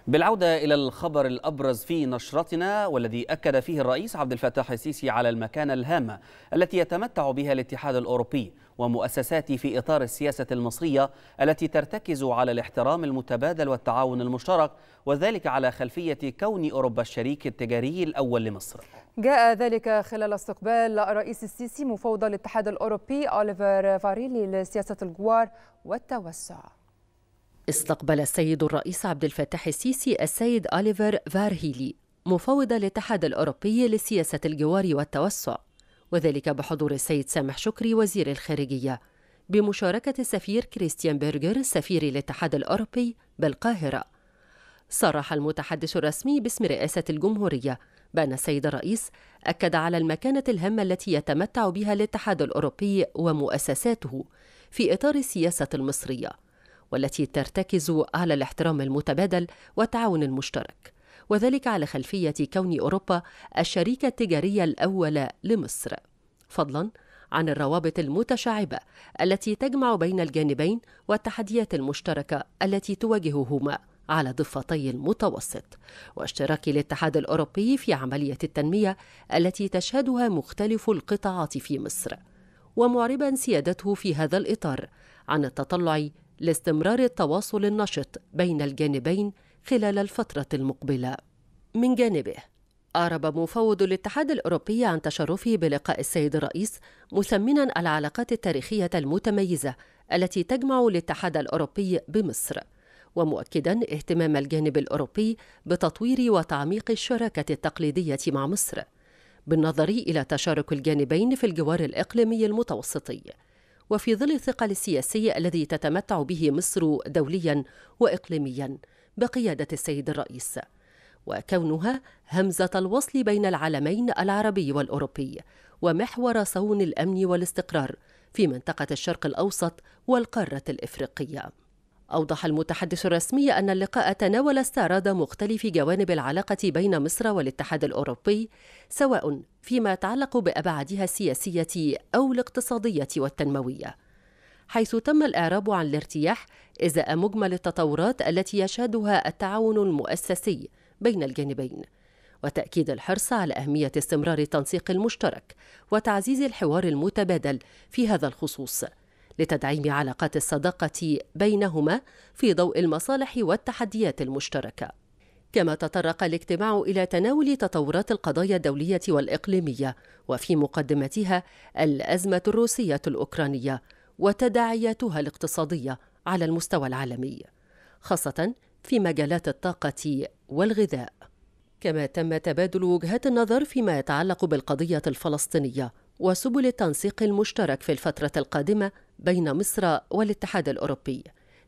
بالعودة إلى الخبر الأبرز في نشرتنا والذي أكد فيه الرئيس عبد الفتاح السيسي على المكانة الهامة التي يتمتع بها الاتحاد الأوروبي ومؤسساته في إطار السياسة المصرية التي ترتكز على الاحترام المتبادل والتعاون المشترك وذلك على خلفية كون أوروبا الشريك التجاري الأول لمصر جاء ذلك خلال استقبال الرئيس السيسي مفوض الاتحاد الأوروبي أوليفر فاريلي لسياسة الجوار والتوسع استقبل السيد الرئيس عبد الفتاح السيسي السيد أليفر فارهيلي مفوض الاتحاد الأوروبي لسياسة الجوار والتوسع وذلك بحضور السيد سامح شكري وزير الخارجية بمشاركة السفير كريستيان بيرجر سفير الاتحاد الأوروبي بالقاهرة صرح المتحدث الرسمي باسم رئاسة الجمهورية بأن السيد الرئيس أكد على المكانة الهامة التي يتمتع بها الاتحاد الأوروبي ومؤسساته في إطار السياسة المصرية والتي ترتكز على الاحترام المتبادل والتعاون المشترك وذلك على خلفيه كون اوروبا الشريك التجاري الاول لمصر فضلا عن الروابط المتشعبه التي تجمع بين الجانبين والتحديات المشتركه التي تواجههما على ضفتي المتوسط واشتراك الاتحاد الاوروبي في عمليه التنميه التي تشهدها مختلف القطاعات في مصر ومعربا سيادته في هذا الاطار عن التطلع لاستمرار التواصل النشط بين الجانبين خلال الفترة المقبلة. من جانبه، أعرب مفوض الاتحاد الأوروبي عن تشرفه بلقاء السيد الرئيس مثمنا العلاقات التاريخية المتميزة التي تجمع الاتحاد الأوروبي بمصر. ومؤكدا اهتمام الجانب الاوروبي بتطوير وتعميق الشراكه التقليديه مع مصر بالنظر الى تشارك الجانبين في الجوار الاقليمي المتوسطي وفي ظل الثقل السياسي الذي تتمتع به مصر دوليا واقليميا بقياده السيد الرئيس وكونها همزه الوصل بين العالمين العربي والاوروبي ومحور صون الامن والاستقرار في منطقه الشرق الاوسط والقاره الافريقيه أوضح المتحدث الرسمي أن اللقاء تناول استعراض مختلف جوانب العلاقة بين مصر والاتحاد الأوروبي سواء فيما يتعلق بأبعادها السياسية أو الاقتصادية والتنموية حيث تم الإعراب عن الارتياح إزاء مجمل التطورات التي يشهدها التعاون المؤسسي بين الجانبين وتأكيد الحرص على أهمية استمرار التنسيق المشترك وتعزيز الحوار المتبادل في هذا الخصوص لتدعيم علاقات الصداقة بينهما في ضوء المصالح والتحديات المشتركة. كما تطرق الاجتماع إلى تناول تطورات القضايا الدولية والإقليمية وفي مقدمتها الأزمة الروسية الأوكرانية وتداعياتها الاقتصادية على المستوى العالمي، خاصة في مجالات الطاقة والغذاء. كما تم تبادل وجهات النظر فيما يتعلق بالقضية الفلسطينية وسبل التنسيق المشترك في الفترة القادمة بين مصر والاتحاد الأوروبي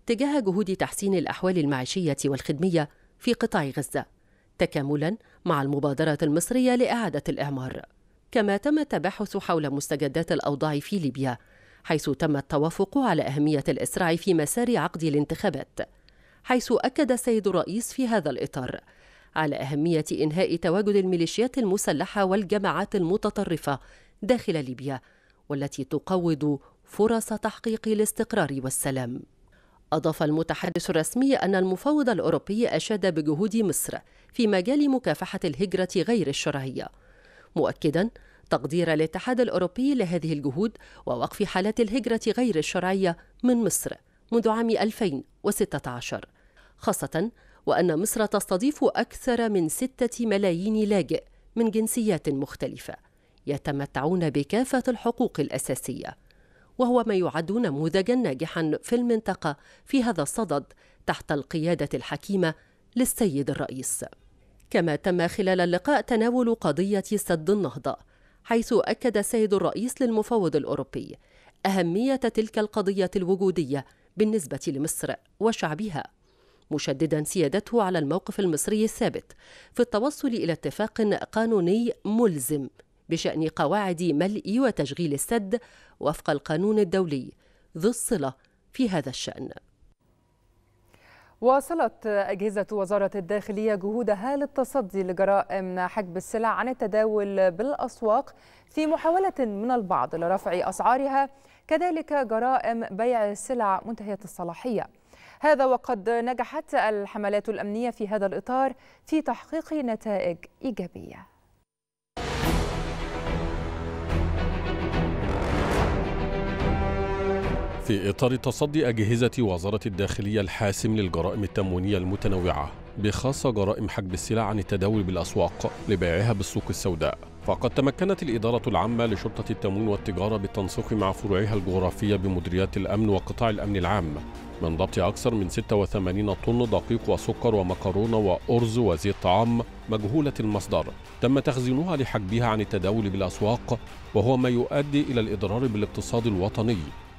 تجاه جهود تحسين الأحوال المعيشية والخدمية في قطاع غزة تكاملا مع المبادرة المصرية لإعادة الإعمار كما تم التباحث حول مستجدات الأوضاع في ليبيا حيث تم التوافق على أهمية الإسراع في مسار عقد الانتخابات حيث أكد السيد الرئيس في هذا الإطار على أهمية إنهاء تواجد الميليشيات المسلحة والجماعات المتطرفة داخل ليبيا والتي تقوض فرص تحقيق الاستقرار والسلام أضاف المتحدث الرسمي أن المفوض الأوروبي أشاد بجهود مصر في مجال مكافحة الهجرة غير الشرعية مؤكدا تقدير الاتحاد الأوروبي لهذه الجهود ووقف حالات الهجرة غير الشرعية من مصر منذ عام 2016 خاصة وأن مصر تستضيف أكثر من ستة ملايين لاجئ من جنسيات مختلفة يتمتعون بكافة الحقوق الأساسية وهو ما يعد نموذجا ناجحا في المنطقة في هذا الصدد تحت القيادة الحكيمة للسيد الرئيس كما تم خلال اللقاء تناول قضية سد النهضة حيث أكد السيد الرئيس للمفوض الأوروبي أهمية تلك القضية الوجودية بالنسبة لمصر وشعبها مشددا سيادته على الموقف المصري الثابت في التوصل إلى اتفاق قانوني ملزم بشأن قواعد ملء وتشغيل السد وفق القانون الدولي ذو الصلة في هذا الشأن. واصلت أجهزة وزارة الداخلية جهودها للتصدي لجرائم حجب السلع عن التداول بالأسواق في محاولة من البعض لرفع أسعارها كذلك جرائم بيع السلع منتهية الصلاحية هذا وقد نجحت الحملات الأمنية في هذا الإطار في تحقيق نتائج إيجابية في إطار تصدي أجهزة وزارة الداخلية الحاسم للجرائم التموينية المتنوعة بخاصة جرائم حجب السلع عن التداول بالأسواق لبيعها بالسوق السوداء فقد تمكنت الإدارة العامة لشرطة التموين والتجارة بالتنسيق مع فروعها الجغرافية بمديريات الأمن وقطاع الأمن العام من ضبط أكثر من 86 طن دقيق وسكر ومكرونة وأرز وزيت طعام مجهولة المصدر تم تخزينها لحجبها عن التداول بالأسواق وهو ما يؤدي إلى الإضرار بالاقتصاد الوطني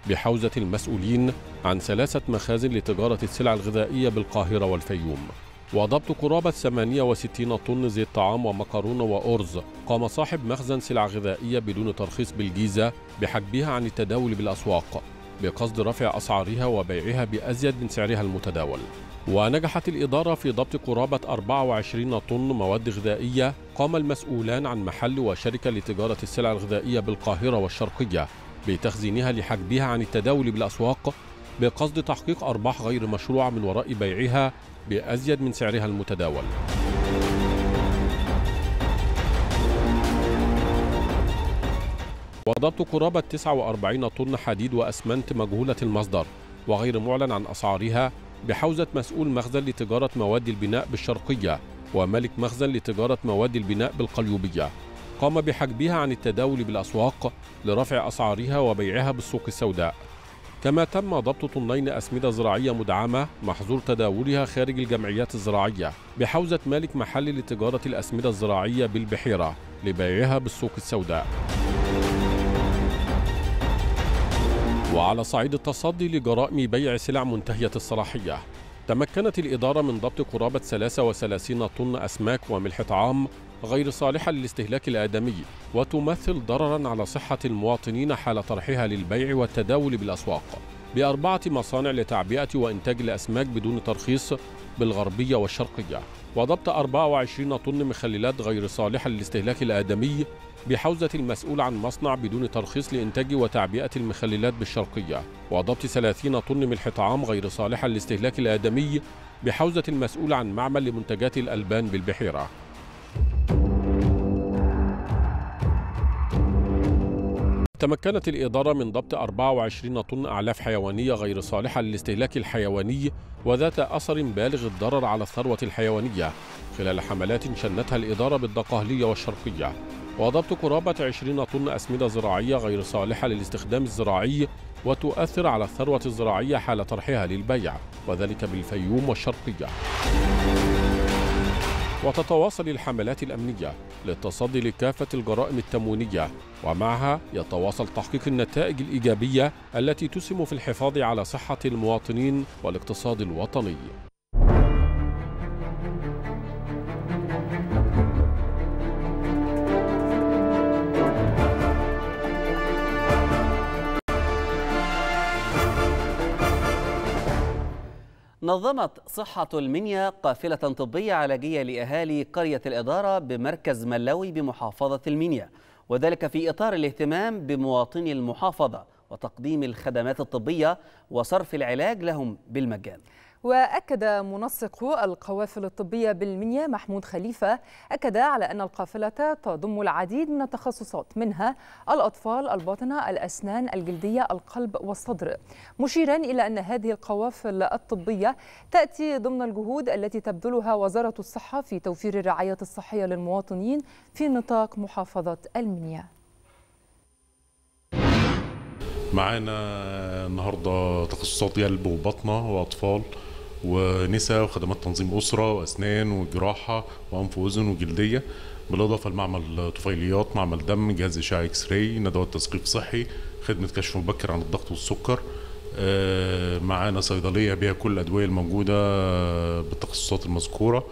بحوزة المسؤولين عن ثلاثة مخازن لتجارة السلع الغذائية بالقاهرة والفيوم وضبط قرابة 68 طن زيت طعام ومكرونة وأرز قام صاحب مخزن سلع غذائية بدون ترخيص بالجيزة بحجبها عن التداول بالأسواق بقصد رفع أسعارها وبيعها بأزيد من سعرها المتداول ونجحت الإدارة في ضبط قرابة 24 طن مواد غذائية قام المسؤولان عن محل وشركة لتجارة السلع الغذائية بالقاهرة والشرقية بتخزينها لحجبها عن التداول بالأسواق بقصد تحقيق أرباح غير مشروعة من وراء بيعها بأزيد من سعرها المتداول وضبط قرابة 49 طن حديد وأسمنت مجهولة المصدر وغير معلن عن أسعارها بحوزة مسؤول مخزن لتجارة مواد البناء بالشرقية وملك مخزن لتجارة مواد البناء بالقليوبية قام بحجبها عن التداول بالأسواق لرفع أسعارها وبيعها بالسوق السوداء كما تم ضبط طنين أسمدة زراعية مدعمة محظور تداولها خارج الجمعيات الزراعية بحوزة مالك محل لتجارة الأسمدة الزراعية بالبحيرة لبيعها بالسوق السوداء وعلى صعيد التصدي لجرائم بيع سلع منتهية الصلاحية تمكنت الإدارة من ضبط قرابة 33 طن أسماك وملح طعام غير صالحة للاستهلاك الآدمي وتمثل ضررا على صحة المواطنين حال طرحها للبيع والتداول بالأسواق بأربعة مصانع لتعبئة وإنتاج الأسماك بدون ترخيص بالغربية والشرقية وضبط 24 طن مخللات غير صالحة للاستهلاك الآدمي بحوزة المسؤول عن مصنع بدون ترخيص لإنتاج وتعبئة المخللات بالشرقية وضبط 30 طن ملح طعام غير صالحة للاستهلاك الآدمي بحوزة المسؤول عن معمل لمنتجات الألبان بالبحيرة تمكنت الإدارة من ضبط 24 طن أعلاف حيوانية غير صالحة للاستهلاك الحيواني وذات أثر بالغ الضرر على الثروة الحيوانية خلال حملات شنتها الإدارة بالدقهلية والشرقية وضبط قرابة 20 طن أسمدة زراعية غير صالحة للاستخدام الزراعي وتؤثر على الثروة الزراعية حال طرحها للبيع وذلك بالفيوم والشرقية وتتواصل الحملات الأمنية للتصدي لكافة الجرائم التموينية ومعها يتواصل تحقيق النتائج الإيجابية التي تسهم في الحفاظ على صحة المواطنين والاقتصاد الوطني نظمت صحة المنيا قافلة طبية علاجية لأهالي قرية الإدارة بمركز ملوي بمحافظة المنيا وذلك في إطار الاهتمام بمواطني المحافظة وتقديم الخدمات الطبية وصرف العلاج لهم بالمجان وأكد منسق القوافل الطبية بالمنيا محمود خليفة أكد على أن القافلة تضم العديد من التخصصات منها الأطفال الباطنة الأسنان الجلدية القلب والصدر مشيرا إلى أن هذه القوافل الطبية تأتي ضمن الجهود التي تبذلها وزارة الصحة في توفير الرعاية الصحية للمواطنين في نطاق محافظة المنيا معانا النهارده تخصصات قلب وبطنه واطفال ونساء وخدمات تنظيم أسرة وأسنان وجراحة وأنف وأذن وجلدية بالإضافة لمعمل طفيليات معمل دم جهاز إشعة إكس راي ندوات تثقيف صحي خدمة كشف مبكر عن الضغط والسكر آه، معانا صيدلية بها كل الأدوية الموجودة آه، بالتخصصات المذكورة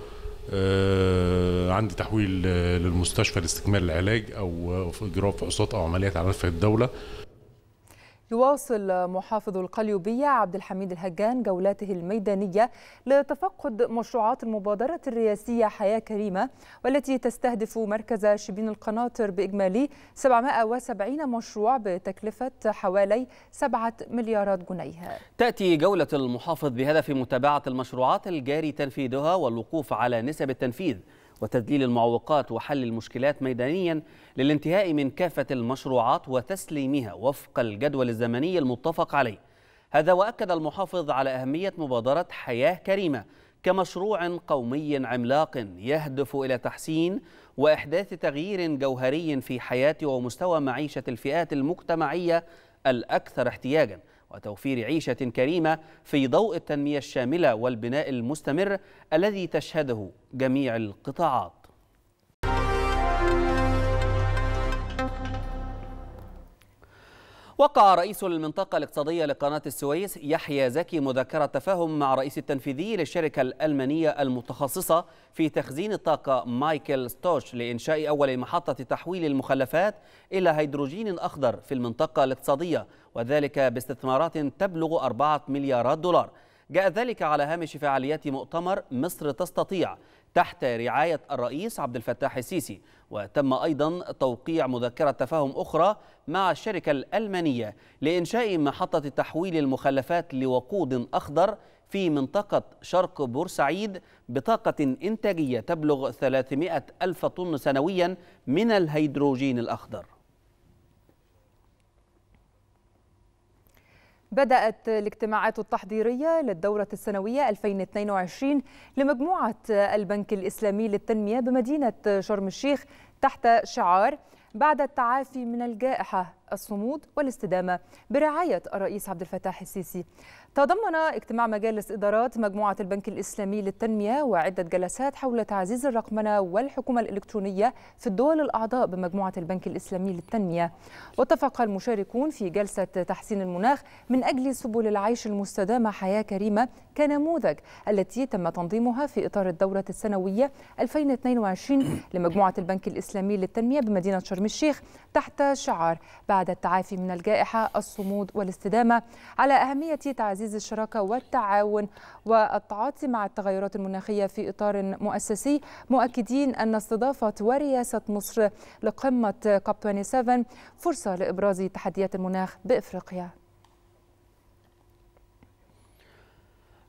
آه، عندي تحويل للمستشفى لاستكمال العلاج أو إجراء فحوصات أو عمليات على نفع الدولة يواصل محافظ القليوبية عبد الحميد الهجان جولاته الميدانية لتفقد مشروعات المبادرة الرئاسية حياة كريمة والتي تستهدف مركز شبين القناطر بإجمالي 770 مشروع بتكلفة حوالي 7 مليارات جنيه تأتي جولة المحافظ بهدف متابعة المشروعات الجاري تنفيذها والوقوف على نسب التنفيذ وتذليل المعوقات وحل المشكلات ميدانيا للانتهاء من كافة المشروعات وتسليمها وفق الجدول الزمني المتفق عليه هذا وأكد المحافظ على أهمية مبادرة حياة كريمة كمشروع قومي عملاق يهدف إلى تحسين وإحداث تغيير جوهري في حياة ومستوى معيشة الفئات المجتمعية الأكثر احتياجاً وتوفير عيشة كريمة في ضوء التنمية الشاملة والبناء المستمر الذي تشهده جميع القطاعات وقع رئيس المنطقة الاقتصادية لقناة السويس يحيى زكي مذكرة تفاهم مع الرئيس التنفيذي للشركة الألمانية المتخصصة في تخزين الطاقة مايكل ستوش لإنشاء أول محطة تحويل المخلفات إلى هيدروجين أخضر في المنطقة الاقتصادية وذلك باستثمارات تبلغ 4 مليارات دولار جاء ذلك على هامش فعاليات مؤتمر مصر تستطيع تحت رعاية الرئيس عبد الفتاح السيسي وتم أيضا توقيع مذكرة تفاهم أخرى مع الشركة الألمانية لإنشاء محطة تحويل المخلفات لوقود أخضر في منطقة شرق بورسعيد بطاقة إنتاجية تبلغ 300 ألف طن سنويا من الهيدروجين الأخضر بدأت الاجتماعات التحضيرية للدورة السنوية 2022 لمجموعة البنك الإسلامي للتنمية بمدينة شرم الشيخ تحت شعار بعد التعافي من الجائحة الصمود والاستدامة برعاية الرئيس عبد الفتاح السيسي تضمن اجتماع مجالس إدارات مجموعة البنك الإسلامي للتنمية وعدة جلسات حول تعزيز الرقمنة والحكومة الإلكترونية في الدول الأعضاء بمجموعة البنك الإسلامي للتنمية واتفق المشاركون في جلسة تحسين المناخ من أجل سبل العيش المستدامة حياة كريمة كنموذج التي تم تنظيمها في إطار الدورة السنوية 2022 لمجموعة البنك الإسلامي للتنمية بمدينة شرم الشيخ تحت شعار بعد التعافي من الجائحة الصمود والاستدامة على أهمية تعزيز تعزيز الشراكة والتعاون والتعاطي مع التغيرات المناخية في إطار مؤسسي مؤكدين أن استضافة ورئاسة مصر لقمة كوب 27 فرصة لإبراز تحديات المناخ بإفريقيا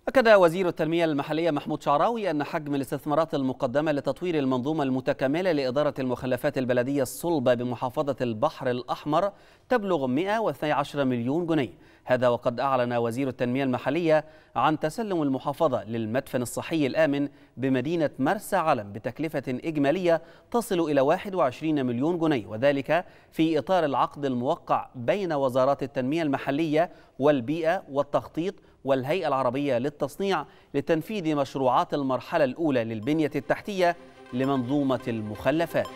أكد وزير التنمية المحلية محمود شعراوي أن حجم الاستثمارات المقدمة لتطوير المنظومة المتكاملة لإدارة المخلفات البلدية الصلبة بمحافظة البحر الأحمر تبلغ 112 مليون جنيه هذا وقد أعلن وزير التنمية المحلية عن تسلم المحافظة للمدفن الصحي الآمن بمدينة مرسى علم بتكلفة إجمالية تصل إلى 21 مليون جنيه وذلك في إطار العقد الموقع بين وزارات التنمية المحلية والبيئة والتخطيط والهيئة العربية للتصنيع لتنفيذ مشروعات المرحلة الأولى للبنية التحتية لمنظومة المخلفات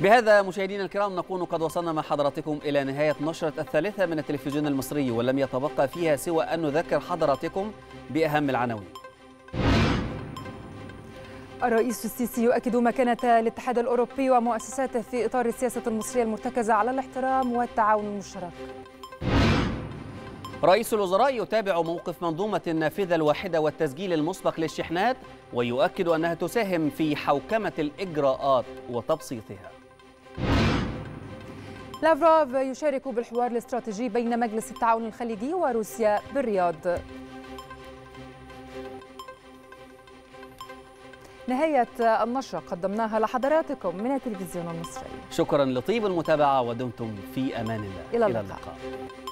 بهذا مشاهدينا الكرام نكون قد وصلنا مع حضراتكم إلى نهاية نشرة الثالثة من التلفزيون المصري ولم يتبقى فيها سوى أن نذكر حضراتكم بأهم العناوين الرئيس السيسي يؤكد مكانة الاتحاد الأوروبي ومؤسساته في إطار السياسة المصرية المرتكزة على الاحترام والتعاون المشترك رئيس الوزراء يتابع موقف منظومة النافذة الواحدة والتسجيل المسبق للشحنات ويؤكد أنها تساهم في حوكمة الإجراءات وتبسيطها لافروف يشارك بالحوار الاستراتيجي بين مجلس التعاون الخليجي وروسيا بالرياض نهاية النشرة قدمناها لحضراتكم من التلفزيون المصري شكرا لطيب المتابعة ودمتم في أمان الله إلى اللقاء, إلى اللقاء.